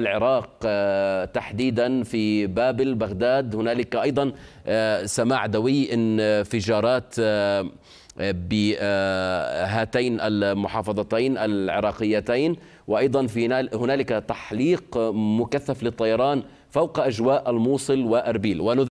العراق آه، تحديدا في بابل بغداد هنالك ايضا آه، سماع دوي انفجارات آه، بهاتين المحافظتين العراقيتين وايضا في هنالك تحليق مكثف للطيران فوق اجواء الموصل واربيل